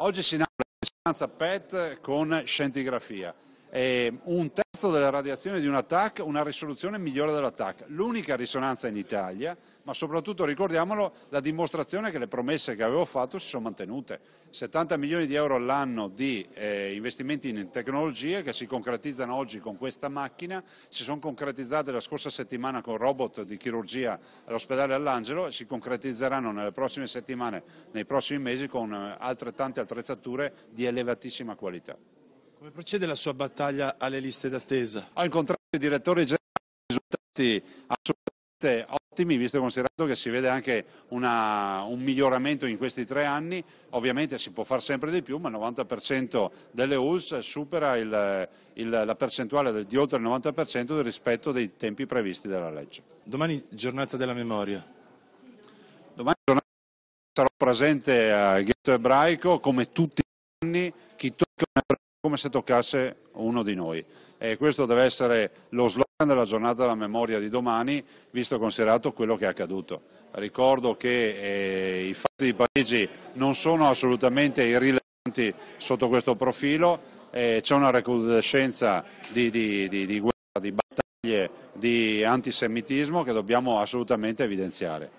Oggi si inaugura la vicinanza PET con scintigrafia eh, un terzo della radiazione di un attacco, una risoluzione migliore dell'attacco. L'unica risonanza in Italia, ma soprattutto ricordiamolo, la dimostrazione che le promesse che avevo fatto si sono mantenute. 70 milioni di euro all'anno di eh, investimenti in tecnologie che si concretizzano oggi con questa macchina, si sono concretizzate la scorsa settimana con robot di chirurgia all'ospedale all'Angelo e si concretizzeranno nelle prossime settimane, nei prossimi mesi con eh, altrettante attrezzature di elevatissima qualità. Come procede la sua battaglia alle liste d'attesa? Ho incontrato il direttore generale, risultati assolutamente ottimi, visto e considerato che si vede anche una, un miglioramento in questi tre anni. Ovviamente si può fare sempre di più, ma il 90% delle ULS supera il, il, la percentuale del, di oltre il 90% del rispetto dei tempi previsti dalla legge. Domani giornata della memoria. Domani giornata sarò presente al Ghetto Ebraico come tutti come se toccasse uno di noi. E questo deve essere lo slogan della giornata della memoria di domani, visto e considerato quello che è accaduto. Ricordo che eh, i fatti di Parigi non sono assolutamente irrilevanti sotto questo profilo, eh, c'è una recrudescenza di, di, di, di guerra, di battaglie, di antisemitismo che dobbiamo assolutamente evidenziare.